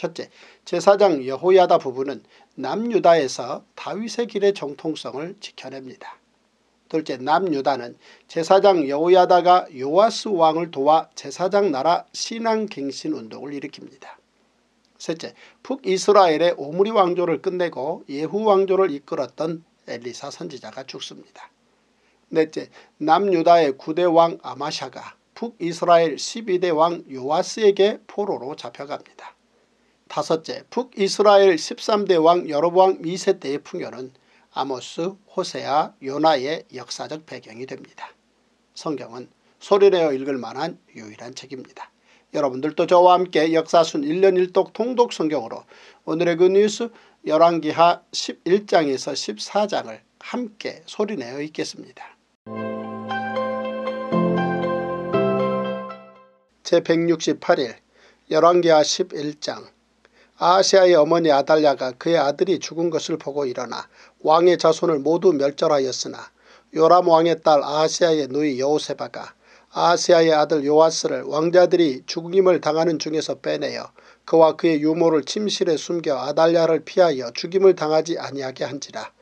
첫째, 제사장 여호야다 부부는 남유다에서 다윗의 길의 정통성을 지켜냅니다. 둘째, 남유다는 제사장 여호야다가 요아스 왕을 도와 제사장 나라 신앙갱신운동을 일으킵니다. 셋째, 북이스라엘의 오므리 왕조를 끝내고 예후 왕조를 이끌었던 엘리사 선지자가 죽습니다. 넷째, 남유다의 9대 왕 아마샤가 북이스라엘 12대 왕 요아스에게 포로로 잡혀갑니다. 다섯째 북이스라엘 13대 왕 여로보암 2세 때의 풍요는 아모스, 호세아, 요나의 역사적 배경이 됩니다. 성경은 소리내어 읽을 만한 유일한 책입니다. 여러분들도 저와 함께 역사순 1년 1독 통독 성경으로 오늘의 그 뉴스 열왕기하 11장에서 14장을 함께 소리내어 읽겠습니다. 제168일 열왕기하 11장 아시아의 어머니 아달랴가 그의 아들이 죽은 것을 보고 일어나 왕의 자손을 모두 멸절하였으나 요람 왕의 딸 아시아의 누이 여호세바가 아시아의 아들 요아스를 왕자들이 죽임을 당하는 중에서 빼내어 그와 그의 유모를 침실에 숨겨 아달랴를 피하여 죽임을 당하지 아니하게 한지라.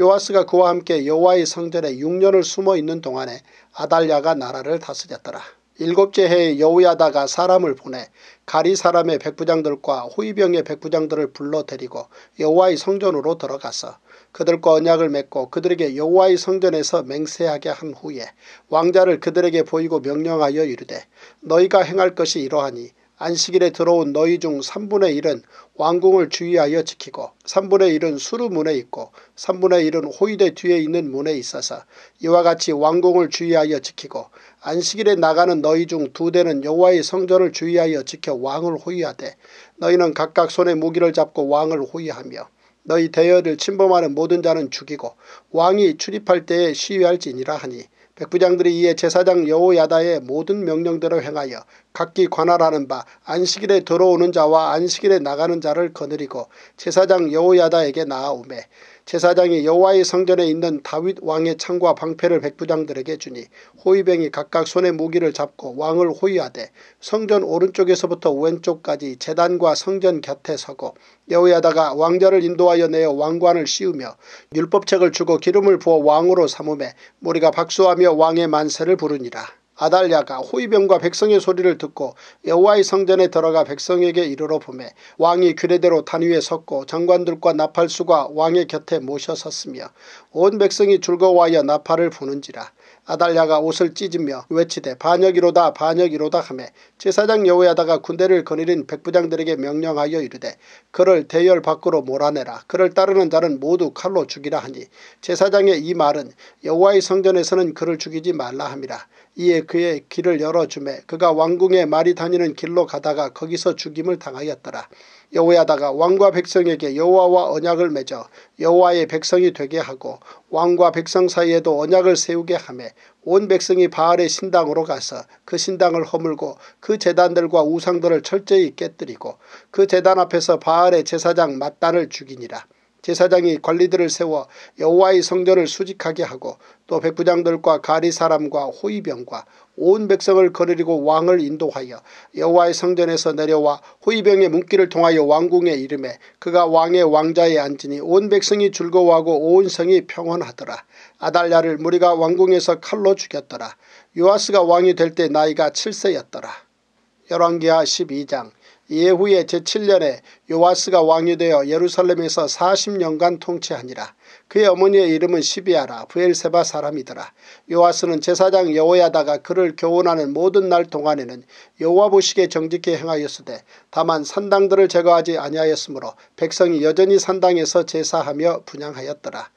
요아스가 그와 함께 여호와의 성전에 6년을 숨어 있는 동안에 아달랴가 나라를 다스렸더라. 일곱째 해에 여우야다가 사람을 보내 가리 사람의 백부장들과 호위병의 백부장들을 불러 데리고 여호와의 성전으로 들어가서 그들과 언약을 맺고 그들에게 여호와의 성전에서 맹세하게 한 후에 왕자를 그들에게 보이고 명령하여 이르되 너희가 행할 것이 이러하니 안식일에 들어온 너희 중 3분의 1은 왕궁을 주의하여 지키고 3분의 1은 수루문에 있고 3분의 1은 호위대 뒤에 있는 문에 있어서 이와 같이 왕궁을 주의하여 지키고 안식일에 나가는 너희 중 두 대는 여호와의 성전을 주의하여 지켜 왕을 호위하되 너희는 각각 손에 무기를 잡고 왕을 호위하며 너희 대열을 침범하는 모든 자는 죽이고 왕이 출입할 때에 시위할지니라 하니 백부장들이 이에 제사장 여호야다의 모든 명령대로 행하여 각기 관할하는 바 안식일에 들어오는 자와 안식일에 나가는 자를 거느리고 제사장 여호야다에게 나아오매 제사장이 여호와의 성전에 있는 다윗 왕의 창과 방패를 백부장들에게 주니 호위병이 각각 손에 무기를 잡고 왕을 호위하되 성전 오른쪽에서부터 왼쪽까지 재단과 성전 곁에 서고 여호야다가 왕자를 인도하여 내어 왕관을 씌우며 율법책을 주고 기름을 부어 왕으로 삼음해 무리가 박수하며 왕의 만세를 부르니라. 아달랴가 호위병과 백성의 소리를 듣고 여호와의 성전에 들어가 백성에게 이르러 보매 왕이 규례대로 단 위에 섰고 장관들과 나팔수가 왕의 곁에 모셔섰으며 온 백성이 즐거워하여 나팔을 부는지라 아달랴가 옷을 찢으며 외치되 반역이로다 반역이로다 하매 제사장 여호야다가 군대를 거느린 백부장들에게 명령하여 이르되 그를 대열 밖으로 몰아내라 그를 따르는 자는 모두 칼로 죽이라 하니 제사장의 이 말은 여호와의 성전에서는 그를 죽이지 말라 함이라 이에 그의 길을 열어주매 그가 왕궁에 말이 다니는 길로 가다가 거기서 죽임을 당하였더라 여호야다가 왕과 백성에게 여호와와 언약을 맺어 여호와의 백성이 되게 하고 왕과 백성 사이에도 언약을 세우게 하매 온 백성이 바알의 신당으로 가서 그 신당을 허물고 그 재단들과 우상들을 철저히 깨뜨리고 그 재단 앞에서 바알의 제사장 마단을 죽이니라. 제사장이 관리들을 세워 여호와의 성전을 수직하게 하고 또 백부장들과 가리사람과 호위병과 온 백성을 거느리고 왕을 인도하여 여호와의 성전에서 내려와 호위병의 문기를 통하여 왕궁의 이름에 그가 왕의 왕자에 앉으니 온 백성이 즐거워하고 온 성이 평온하더라. 아달랴를 무리가 왕궁에서 칼로 죽였더라. 요아스가 왕이 될 때 나이가 7세였더라. 열왕기하 12장 예후에 제7년에 요아스가 왕이 되어 예루살렘에서 40년간 통치하니라. 그의 어머니의 이름은 시비아라 부엘세바 사람이더라. 요아스는 제사장 여호야다가 그를 교훈하는 모든 날 동안에는 여호와 보시기 정직히 행하였으되 다만 산당들을 제거하지 아니하였으므로 백성이 여전히 산당에서 제사하며 분양하였더라.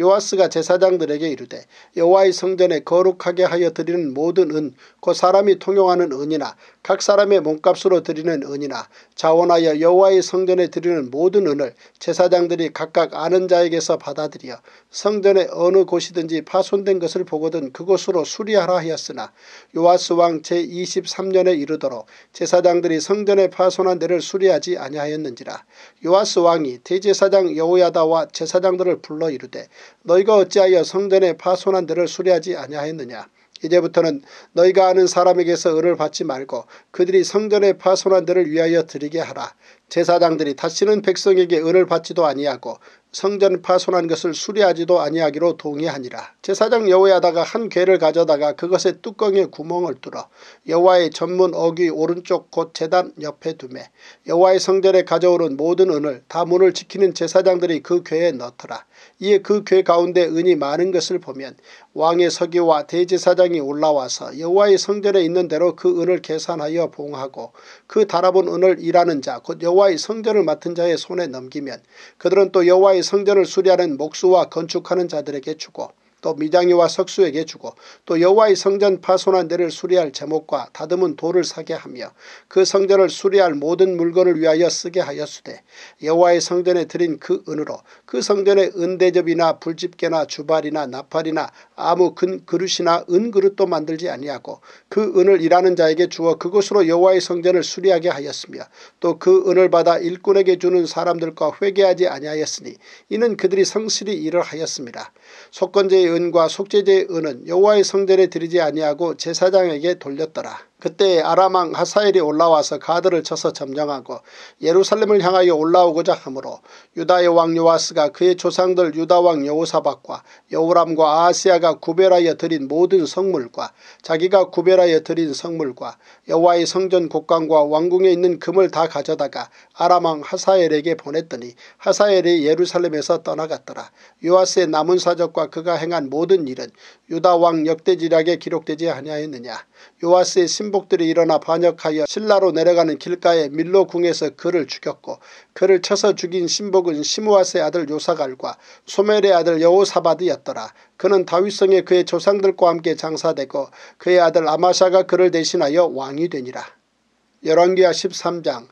요아스가 제사장들에게 이르되 여호와의 성전에 거룩하게 하여 드리는 모든 은, 곧그 사람이 통용하는 은이나 각 사람의 몸값으로 드리는 은이나 자원하여 여호와의 성전에 드리는 모든 은을 제사장들이 각각 아는 자에게서 받아들여 성전의 어느 곳이든지 파손된 것을 보거든 그곳으로 수리하라 하였으나 요아스 왕 제23년에 이르도록 제사장들이 성전에 파손한 데를 수리하지 아니하였는지라 요아스 왕이 대제사장 여호야다와 제사장들을 불러 이르되 너희가 어찌하여 성전에 파손한 데를 수리하지 아니하였느냐. 이제부터는 너희가 아는 사람에게서 을을 받지 말고 그들이 성전에 파손한 데를 위하여 드리게 하라. 제사장들이 다시는 백성에게 을을 받지도 아니하고 성전 파손한 것을 수리하지도 아니하기로 동의하니라. 제사장 여호야다가 한 괴를 가져다가 그것의 뚜껑에 구멍을 뚫어 여호와의 전문 어귀 오른쪽 곧 재단 옆에 두매 여호와의 성전에 가져오는 모든 은을 다 문을 지키는 제사장들이 그 괴에 넣더라. 이에 그 궤 가운데 은이 많은 것을 보면 왕의 서기와 대제사장이 올라와서 여호와의 성전에 있는 대로 그 은을 계산하여 봉하고 그 달아본 은을 일하는 자 곧 여호와의 성전을 맡은 자의 손에 넘기면 그들은 또 여호와의 성전을 수리하는 목수와 건축하는 자들에게 주고 또 미장이와 석수에게 주고 또 여호와의 성전 파손한 데를 수리할 제목과 다듬은 돌을 사게 하며 그 성전을 수리할 모든 물건을 위하여 쓰게 하였으되 여호와의 성전에 드린 그 은으로 그 성전의 은대접이나 불집게나 주발이나 나팔이나 아무 근 그릇이나 은그릇도 만들지 아니하고 그 은을 일하는 자에게 주어 그것으로 여호와의 성전을 수리하게 하였으며 또 그 은을 받아 일꾼에게 주는 사람들과 회개하지 아니하였으니 이는 그들이 성실히 일을 하였습니다. 속건제의 은과 속죄제의 은은 여호와의 성전에 들이지 아니하고 제사장에게 돌렸더라. 그때 아람왕 하사엘이 올라와서 가드를 쳐서 점령하고 예루살렘을 향하여 올라오고자 하므로 유다의 왕요하스가 그의 조상들 유다왕 여호사박과 여호람과 아하시아가 구별하여 드린 모든 성물과 자기가 구별하여 드린 성물과 여호와의 성전 곳간과 왕궁에 있는 금을 다 가져다가 아람왕 하사엘에게 보냈더니 하사엘이 예루살렘에서 떠나갔더라. 요하스의 남은 사적과 그가 행한 모든 일은 유다왕 역대지략에 기록되지 아니하였느냐. 요하스의신 신복들이 일어나 반역하여 신라로 내려가는 길가에 밀로궁에서 그를 죽였고 그를 쳐서 죽인 신복은 시므스의 아들 요사갈과 소멜의 아들 여호사바드였더라. 그는 다윗성에 그의 조상들과 함께 장사되고 그의 아들 아마샤가 그를 대신하여 왕이 되니라. 열왕기하 13장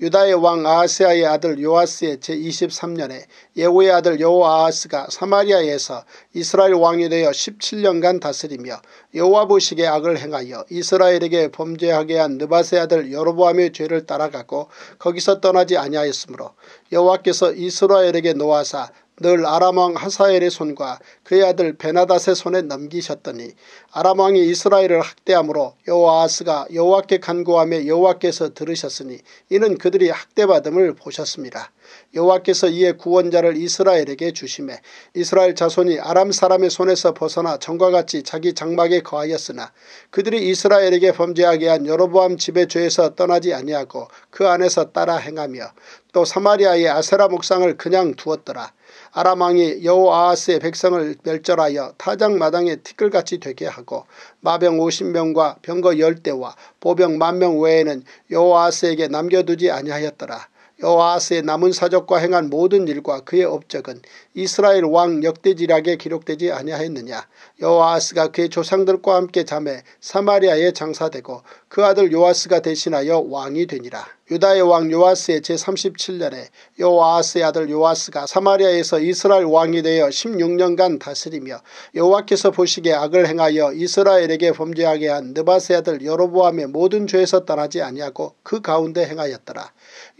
유다의 왕 아하스야의 아들 요아스의 제23년에 예후의 아들 여호아하스가 사마리아에서 이스라엘 왕이 되어 17년간 다스리며 여호와 부식의 악을 행하여 이스라엘에게 범죄하게 한 느바세 아들 여로보암의 죄를 따라가고 거기서 떠나지 아니하였으므로 여호와께서 이스라엘에게 노하사 늘 아람왕 하사엘의 손과 그의 아들 베나닷의 손에 넘기셨더니 아람왕이 이스라엘을 학대함으로 여호아스가 여호와께 간구하며 여호와께서 들으셨으니 이는 그들이 학대받음을 보셨습니다. 여호와께서 이에 구원자를 이스라엘에게 주심해 이스라엘 자손이 아람 사람의 손에서 벗어나 전과 같이 자기 장막에 거하였으나 그들이 이스라엘에게 범죄하게 한 여로보암 집의 죄에서 떠나지 아니하고 그 안에서 따라 행하며 또 사마리아의 아세라 목상을 그냥 두었더라. 아람왕이 여호아하스의 백성을 멸절하여 타작마당에 티끌같이 되게 하고 마병 50명과 병거 10대와 보병 만명 외에는 여호아하스에게 남겨두지 아니하였더라. 여호아스의 남은 사적과 행한 모든 일과 그의 업적은 이스라엘 왕 역대지략에 기록되지 아니하였느냐. 여호아스가 그의 조상들과 함께 잠에 사마리아에 장사되고 그 아들 요아스가 대신하여 왕이 되니라. 유다의 왕 요아스의 제37년에 요아스의 아들 요아스가 사마리아에서 이스라엘 왕이 되어 16년간 다스리며 여호와께서 보시기에 악을 행하여 이스라엘에게 범죄하게 한 느바스의 아들 여로보암의 모든 죄에서 떠나지 아니하고 그 가운데 행하였더라.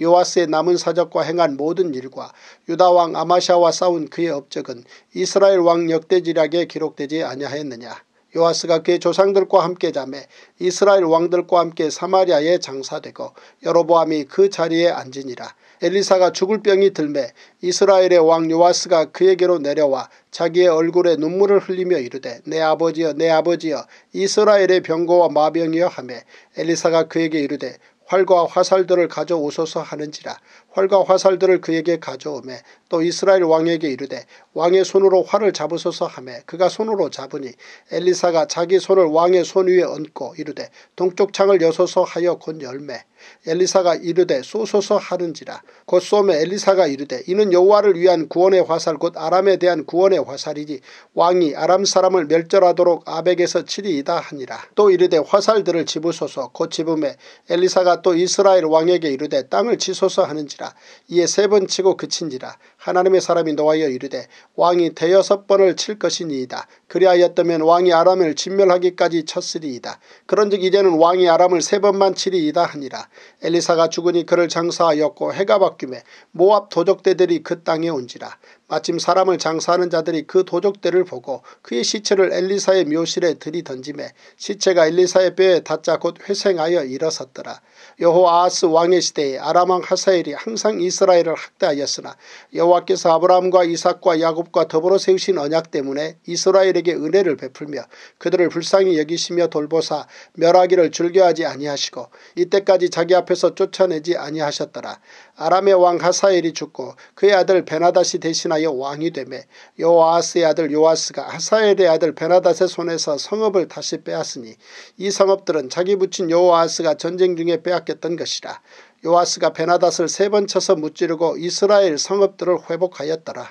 요아스의 남은 사적과 행한 모든 일과 유다 왕 아마샤와 싸운 그의 업적은 이스라엘 왕 역대지략에 기록되지 아니하였느냐. 요하스가 그의 조상들과 함께 잠에 이스라엘 왕들과 함께 사마리아에 장사되고 여로보암이 그 자리에 앉으니라. 엘리사가 죽을 병이 들매 이스라엘의 왕요하스가 그에게로 내려와 자기의 얼굴에 눈물을 흘리며 이르되 내 아버지여 내 아버지여 이스라엘의 병고와 마병이여 하매 엘리사가 그에게 이르되 활과 화살들을 가져오소서 하는지라 활과 화살들을 그에게 가져오매 또 이스라엘 왕에게 이르되 왕의 손으로 활을 잡으소서 하매 그가 손으로 잡으니 엘리사가 자기 손을 왕의 손 위에 얹고 이르되 동쪽 창을 여소서 하여 곧 열매 엘리사가 이르되 쏘소서 하는지라 곧소매 엘리사가 이르되 이는 여호와를 위한 구원의 화살 곧 아람에 대한 구원의 화살이지 왕이 아람 사람을 멸절하도록 아벡에서 치리이다 하니라 또 이르되 화살들을 집으소서 곧 집음에 엘리사가 또 이스라엘 왕에게 이르되 땅을 치소서 하는지라 이에 세 번 치고 그친지라 하나님의 사람이 노하여 이르되 왕이 대여섯 번을 칠 것이니이다. 그리하였다면 왕이 아람을 진멸하기까지 쳤으리이다. 그런즉 이제는 왕이 아람을 세 번만 치리이다 하니라. 엘리사가 죽으니 그를 장사하였고 해가 바뀌매 모압 도적대들이 그 땅에 온지라. 마침 사람을 장사하는 자들이 그 도적대를 보고 그의 시체를 엘리사의 묘실에 들이던짐에 시체가 엘리사의 뼈에 닿자 곧 회생하여 일어섰더라. 여호아스 왕의 시대에 아람왕 하사엘이 항상 이스라엘을 학대하였으나 여호와께서 아브라함과 이삭과 야곱과 더불어 세우신 언약 때문에 이스라엘에게 은혜를 베풀며 그들을 불쌍히 여기시며 돌보사 멸하기를 즐겨하지 아니하시고 이때까지 자기 앞에서 쫓아내지 아니하셨더라. 아람의 왕 하사엘이 죽고 그의 아들 베나다시 대신하여 왕이 되매 여호아스의 아들 요아스가 하사엘의 아들 베나다의 손에서 성읍을 다시 빼앗으니 이 성읍들은 자기 붙인 여호아스가 전쟁 중에 빼앗 빼앗겼던 것이라 요아스가 베나닷을 세 번 쳐서 무찌르고 이스라엘 성읍들을 회복하였더라.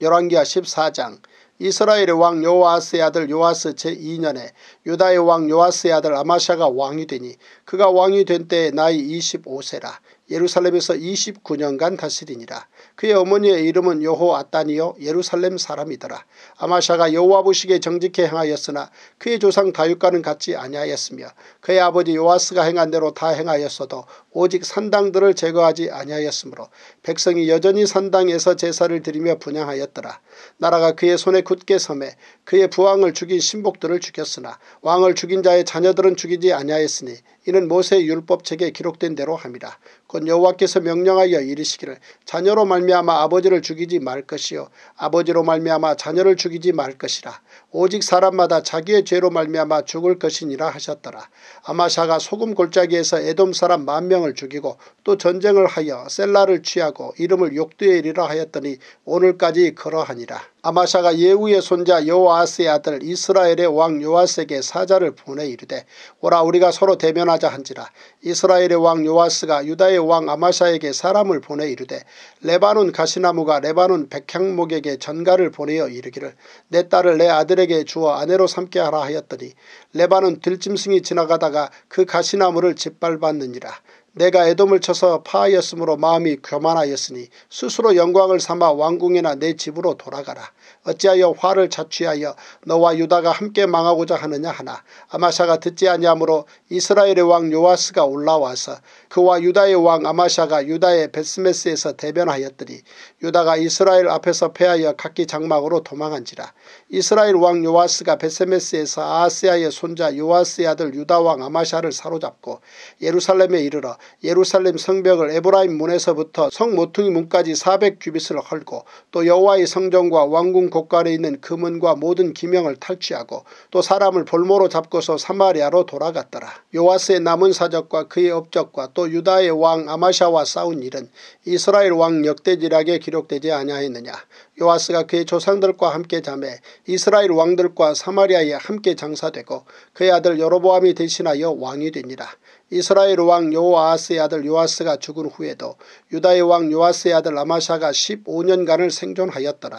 열왕기하 14장 이스라엘의 왕 요아스의 아들 요아스 제2년에 유다의 왕 요아스의 아들 아마샤가 왕이 되니 그가 왕이 된 때에 나이 25세라 예루살렘에서 29년간 다스리니라. 그의 어머니의 이름은 요호아따니요 예루살렘 사람이더라. 아마샤가 여호와 보시기에 정직해 행하였으나 그의 조상 다윗과는 같지 아니하였으며 그의 아버지 요아스가 행한 대로 다 행하였어도 오직 산당들을 제거하지 아니하였으므로 백성이 여전히 산당에서 제사를 드리며 분양하였더라. 나라가 그의 손에 굳게 섬에 그의 부왕을 죽인 신복들을 죽였으나 왕을 죽인 자의 자녀들은 죽이지 아니하였으니 이는 모세의 율법책에 기록된 대로 합니다. 곧 여호와께서 명령하여 이르시기를 자녀로 말미암아 아버지를 죽이지 말 것이요 아버지로 말미암아 자녀를 죽이지 말 것이라 오직 사람마다 자기의 죄로 말미암아 죽을 것이니라 하셨더라. 아마샤가 소금 골짜기에서 에돔 사람 만 명을 죽이고 또 전쟁을 하여 셀라를 취하고 이름을 욕두에이라 하였더니 오늘까지 그러하니라. 아마샤가 예후의 손자 여호아스의 아들 이스라엘의 왕 요아스에게 사자를 보내 이르되 오라 우리가 서로 대면하자 한지라 이스라엘의 왕 요아스가 유다의 왕 아마샤에게 사람을 보내 이르되 레바논 가시나무가 레바논 백향목에게 전가를 보내어 이르기를 내 딸을 내 아들 아들에게 주어 아내로 삼게 하라 하였더니 레바는 들짐승이 지나가다가 그 가시나무를 짓밟았느니라. 내가 애돔을 쳐서 파하였으므로 마음이 교만하였으니 스스로 영광을 삼아 왕궁이나 내 집으로 돌아가라. 어찌하여 화를 자취하여 너와 유다가 함께 망하고자 하느냐 하나 아마샤가 듣지 않니므로 이스라엘의 왕 요아스가 올라와서 그와 유다의 왕 아마샤가 유다의 베스메스에서 대변하였더니 유다가 이스라엘 앞에서 패하여 각기 장막으로 도망한지라 이스라엘 왕 요아스가 베스메스에서 아하스야의 손자 요아스의 아들 유다 왕 아마샤를 사로잡고 예루살렘에 이르러 예루살렘 성벽을 에브라임 문에서부터 성 모퉁이 문까지 400규빗을 헐고 또 여호와의 성전과 왕궁 곳간에 있는 금은과 모든 기명을 탈취하고 또 사람을 볼모로 잡고서 사마리아로 돌아갔더라. 요아스의 남은 사적과 그의 업적과 또 유다의 왕 아마샤와 싸운 일은 이스라엘 왕 역대지락에 기록되지 아니하였느냐. 요아스가 그의 조상들과 함께 잠에 이스라엘 왕들과 사마리아에 함께 장사되고 그의 아들 여로보암이 대신하여 왕이 되니라. 이스라엘 왕 요아스의 아들 요아스가 죽은 후에도 유다의 왕 요아스의 아들 아마샤가 15년간을 생존하였더라.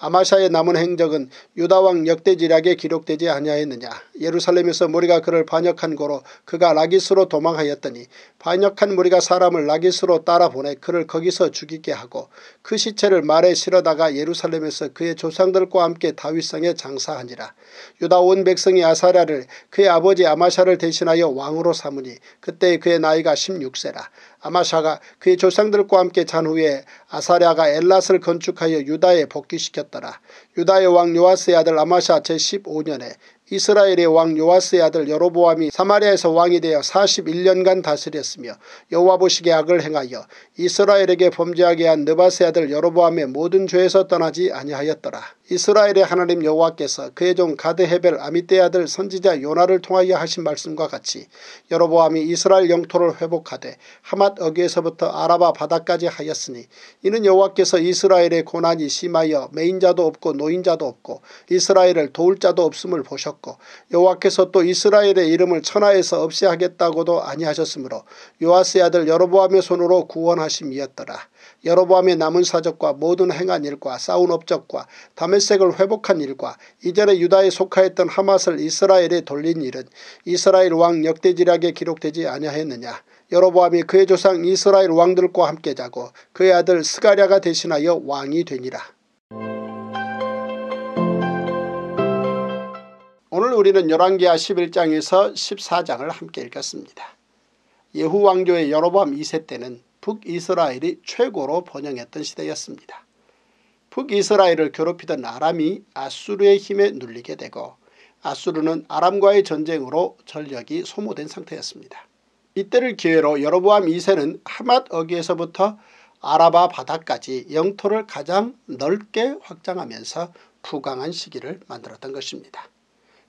아마샤의 남은 행적은 유다왕 역대지략에 기록되지 아니하였느냐. 예루살렘에서 무리가 그를 반역한 고로 그가 라기스로 도망하였더니 반역한 무리가 사람을 라기스로 따라 보내 그를 거기서 죽이게 하고 그 시체를 말에 실어다가 예루살렘에서 그의 조상들과 함께 다윗성에 장사하니라. 유다 온 백성이 아사랴를 그의 아버지 아마샤를 대신하여 왕으로 삼으니 그때 그의 나이가 16세라. 아마샤가 그의 조상들과 함께 잔 후에 아사랴가 엘스를 건축하여 유다에 복귀시켰더라. 유다의 왕요하스의 아들 아마샤 제15년에 이스라엘의 왕요하스의 아들 여로보암이 사마리아에서 왕이 되어 41년간 다스렸으며 여호와 보시기에 악을 행하여 이스라엘에게 범죄하게 한 느바스의 아들 여로보암의 모든 죄에서 떠나지 아니하였더라. 이스라엘의 하나님 여호와께서 그의 종 가드 헤벨 아미떼 아들 선지자 요나를 통하여 하신 말씀과 같이 여로보암이 이스라엘 영토를 회복하되 하맛 어귀에서부터 아라바 바다까지 하였으니 이는 여호와께서 이스라엘의 고난이 심하여 매인자도 없고 노인자도 없고 이스라엘을 도울 자도 없음을 보셨고 여호와께서 또 이스라엘의 이름을 천하에서 없애 하겠다고도 아니하셨으므로 요아스의 아들 여로보암의 손으로 구원하심이었더라. 여로보암의 남은 사적과 모든 행한 일과 싸운 업적과 다메섹을 회복한 일과 이전에 유다에 속하였던 하맛을 이스라엘에 돌린 일은 이스라엘 왕 역대지략에 기록되지 아니하였느냐. 여로보암이 그의 조상 이스라엘 왕들과 함께 자고 그의 아들 스가랴가 대신하여 왕이 되니라. 오늘 우리는 열왕기하 11장에서 14장을 함께 읽었습니다. 예후 왕조의 여로보암 2세 때는 북이스라엘이 최고로 번영했던 시대였습니다. 북이스라엘을 괴롭히던 아람이 아수르의 힘에 눌리게 되고 아수르는 아람과의 전쟁으로 전력이 소모된 상태였습니다. 이때를 기회로 여로보암 2세는 하맛 어귀에서부터 아라바 바다까지 영토를 가장 넓게 확장하면서 부강한 시기를 만들었던 것입니다.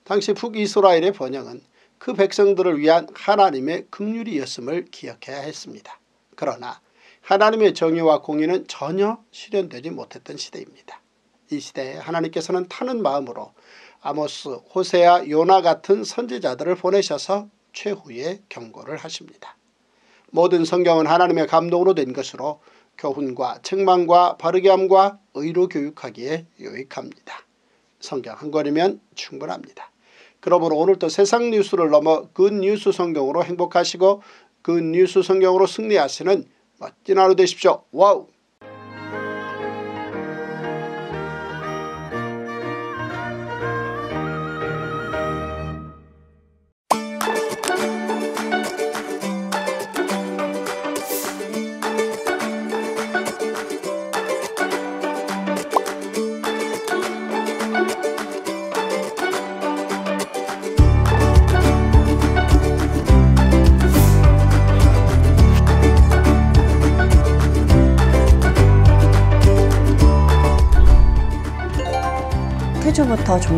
당시 북이스라엘의 번영은 그 백성들을 위한 하나님의 극률이었음을 기억해야 했습니다. 그러나 하나님의 정의와 공의는 전혀 실현되지 못했던 시대입니다. 이 시대에 하나님께서는 타는 마음으로 아모스, 호세아, 요나 같은 선지자들을 보내셔서 최후의 경고를 하십니다. 모든 성경은 하나님의 감동으로 된 것으로 교훈과 책망과 바르게함과 의로 교육하기에 유익합니다. 성경 한 권이면 충분합니다. 그러므로 오늘도 세상 뉴스를 넘어 굿뉴스 그 성경으로 행복하시고 그 뉴스 성경으로 승리하시는 멋진 하루 되십시오. 와우!